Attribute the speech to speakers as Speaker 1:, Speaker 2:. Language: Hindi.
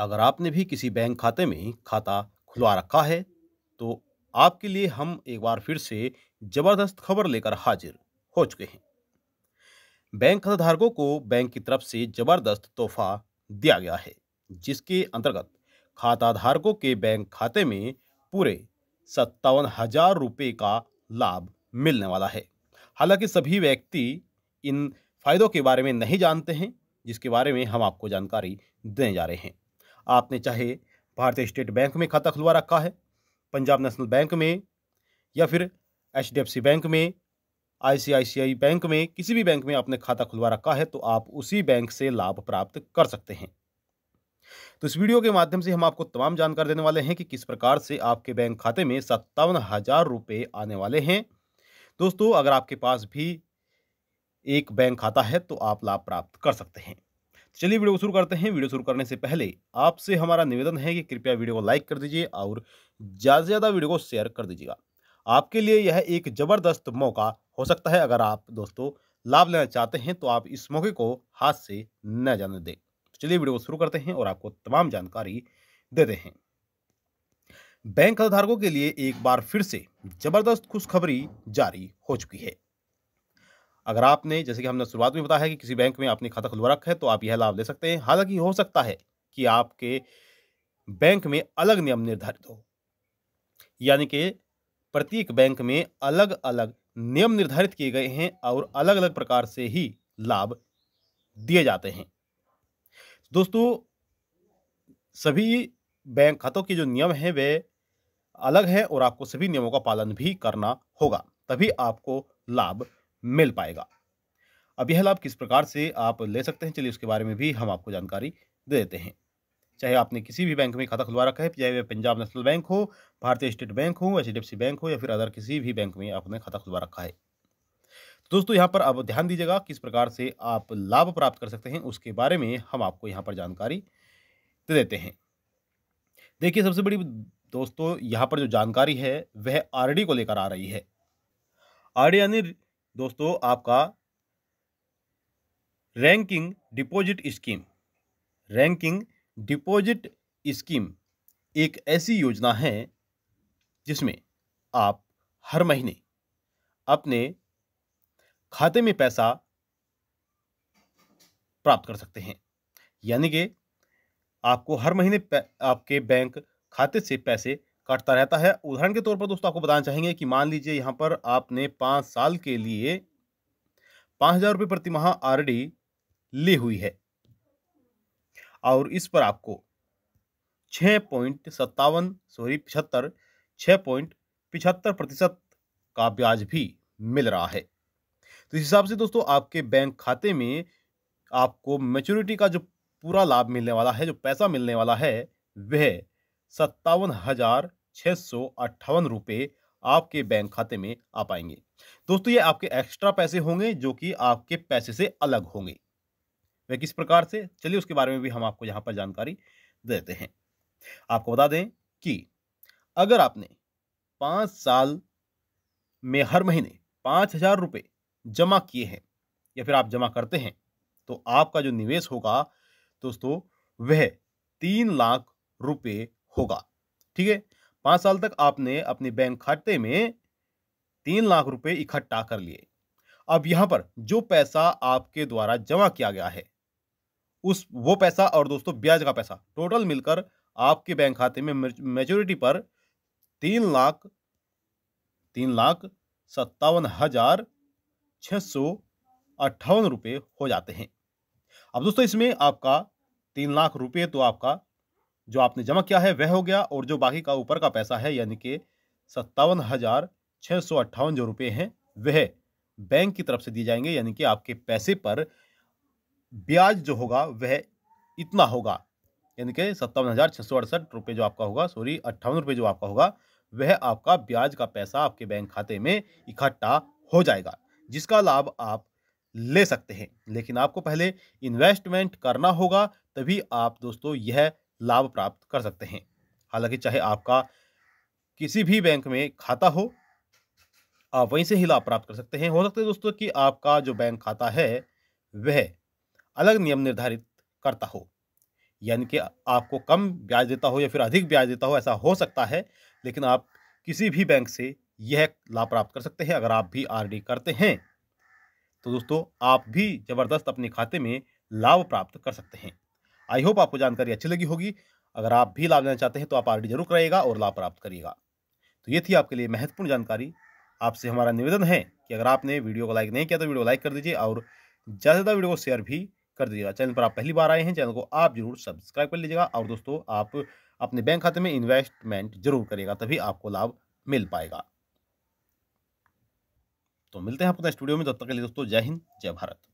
Speaker 1: अगर आपने भी किसी बैंक खाते में खाता खुलवा रखा है तो आपके लिए हम एक बार फिर से ज़बरदस्त खबर लेकर हाजिर हो चुके हैं बैंक खाता धारकों को बैंक की तरफ से ज़बरदस्त तोहफा दिया गया है जिसके अंतर्गत खाता धारकों के बैंक खाते में पूरे सत्तावन हजार रुपये का लाभ मिलने वाला है हालांकि सभी व्यक्ति इन फायदों के बारे में नहीं जानते हैं जिसके बारे में हम आपको जानकारी देने जा रहे हैं आपने चाहे भारतीय स्टेट बैंक में खाता खुलवा रखा है पंजाब नेशनल बैंक में या फिर एच बैंक में आईसीआईसीआई बैंक में किसी भी बैंक में आपने खाता खुलवा रखा है तो आप उसी बैंक से लाभ प्राप्त कर सकते हैं तो इस वीडियो के माध्यम से हम आपको तमाम जानकारी देने वाले हैं कि किस प्रकार से आपके बैंक खाते में सत्तावन हज़ार रुपये आने वाले हैं दोस्तों अगर आपके पास भी एक बैंक खाता है तो आप लाभ प्राप्त कर सकते हैं चलिए वीडियो को शुरू करते हैं वीडियो शुरू करने से पहले आपसे हमारा निवेदन है कि कृपया वीडियो को लाइक कर दीजिए और ज़्यादा से ज़्यादा वीडियो को शेयर कर दीजिएगा आपके लिए यह एक ज़बरदस्त मौका हो सकता है अगर आप दोस्तों लाभ लेना चाहते हैं तो आप इस मौके को हाथ से न जाने दें तो चलिए वीडियो को शुरू करते हैं और आपको तमाम जानकारी देते हैं बैंक खाताधारकों के लिए एक बार फिर से जबरदस्त खुशखबरी जारी हो चुकी है अगर आपने जैसे कि हमने शुरुआत में बताया कि किसी बैंक में आपने खाता खुलवा रखा है तो आप यह लाभ ले सकते हैं हालांकि हो सकता है कि आपके बैंक में अलग नियम निर्धारित हो यानी कि प्रत्येक बैंक में अलग अलग नियम निर्धारित किए गए हैं और अलग अलग प्रकार से ही लाभ दिए जाते हैं दोस्तों सभी बैंक खातों के जो नियम हैं वे अलग हैं और आपको सभी नियमों का पालन भी करना होगा तभी आपको लाभ मिल पाएगा अब यह लाभ किस प्रकार से आप ले सकते हैं चलिए उसके बारे में भी हम आपको जानकारी दे देते हैं चाहे आपने किसी भी बैंक में खाता खुलवा रखा है चाहे वह पंजाब नेशनल बैंक हो भारतीय स्टेट बैंक हो एच बैंक हो या फिर अदर किसी भी बैंक में आपने खाता खुलवा रखा है तो दोस्तों यहाँ पर अब ध्यान दीजिएगा किस प्रकार से आप लाभ प्राप्त कर सकते हैं उसके बारे में हम आपको यहाँ पर जानकारी दे देते हैं देखिए सबसे बड़ी दोस्तों यहाँ पर जो जानकारी है वह आरडी को लेकर आ रही है आरडी यानी दोस्तों आपका ranking deposit scheme ranking deposit scheme एक ऐसी योजना है जिसमें आप हर महीने अपने खाते में पैसा प्राप्त कर सकते हैं यानी कि आपको हर महीने आपके बैंक खाते से पैसे काटता रहता है उदाहरण के तौर पर दोस्तों आपको बताना चाहेंगे कि मान लीजिए यहाँ पर आपने पाँच साल के लिए पाँच हज़ार रुपये प्रतिमाह आर डी ली हुई है और इस पर आपको छः पॉइंट सत्तावन सॉरी पिछहत्तर छः पॉइंट पिछहत्तर प्रतिशत का ब्याज भी मिल रहा है तो इस हिसाब से दोस्तों आपके बैंक खाते में आपको मेच्योरिटी का जो पूरा लाभ मिलने वाला है जो पैसा मिलने वाला है वह सत्तावन हजार छः सौ अट्ठावन रुपये आपके बैंक खाते में आ पाएंगे दोस्तों ये आपके एक्स्ट्रा पैसे होंगे जो कि आपके पैसे से अलग होंगे वे किस प्रकार से चलिए उसके बारे में भी हम आपको यहाँ पर जानकारी देते हैं आपको बता दें कि अगर आपने पाँच साल में हर महीने पाँच हजार रुपये जमा किए हैं या फिर आप जमा करते हैं तो आपका जो निवेश होगा दोस्तों वह तीन लाख रुपये होगा ठीक है पांच साल तक आपने अपने बैंक खाते में तीन लाख रुपए इकट्ठा कर लिए अब यहां पर जो पैसा आपके द्वारा जमा किया गया है उस वो पैसा और दोस्तों ब्याज का पैसा टोटल मिलकर आपके बैंक खाते में मेजोरिटी पर तीन लाख तीन लाख सत्तावन हजार छह सौ अट्ठावन रुपये हो जाते हैं अब दोस्तों इसमें आपका तीन लाख रुपये तो आपका जो आपने जमा किया है वह हो गया और जो बाकी का ऊपर का पैसा है यानी कि सत्तावन हज़ार छः सौ अट्ठावन जो रुपये हैं वह बैंक की तरफ से दिए जाएंगे यानी कि आपके पैसे पर ब्याज जो होगा वह इतना होगा यानी कि सत्तावन हज़ार छः सौ अड़सठ रुपये जो आपका होगा सॉरी अट्ठावन रुपये जो आपका होगा वह आपका ब्याज का पैसा आपके बैंक खाते में इकट्ठा हो जाएगा जिसका लाभ आप ले सकते हैं लेकिन आपको पहले इन्वेस्टमेंट करना होगा तभी आप दोस्तों यह लाभ प्राप्त कर सकते हैं हालांकि चाहे आपका किसी भी बैंक में खाता हो आप वहीं से ही लाभ प्राप्त कर सकते हैं हो सकता है दोस्तों कि आपका जो बैंक खाता है वह अलग नियम निर्धारित करता हो यानी कि आपको कम ब्याज देता हो या फिर अधिक ब्याज देता हो ऐसा हो सकता है लेकिन आप किसी भी बैंक से यह लाभ प्राप्त कर सकते हैं अगर आप भी आर करते हैं तो दोस्तों आप भी ज़बरदस्त अपने खाते में लाभ प्राप्त कर सकते हैं आई होप आपको जानकारी अच्छी लगी होगी अगर आप भी लाभ लेना चाहते हैं तो आप आर जरूर कराइएगा और लाभ प्राप्त करिएगा तो ये थी आपके लिए महत्वपूर्ण जानकारी आपसे हमारा निवेदन है कि अगर आपने वीडियो को लाइक नहीं किया तो वीडियो लाइक कर दीजिए और ज़्यादा से ज़्यादा वीडियो को शेयर भी कर दीजिएगा चैनल पर आप पहली बार आए हैं चैनल को आप जरूर सब्सक्राइब कर लीजिएगा और दोस्तों आप अपने बैंक खाते में इन्वेस्टमेंट जरूर करिएगा तभी आपको लाभ मिल पाएगा तो मिलते हैं आपको स्टूडियो में तब तक के लिए दोस्तों जय हिंद जय भारत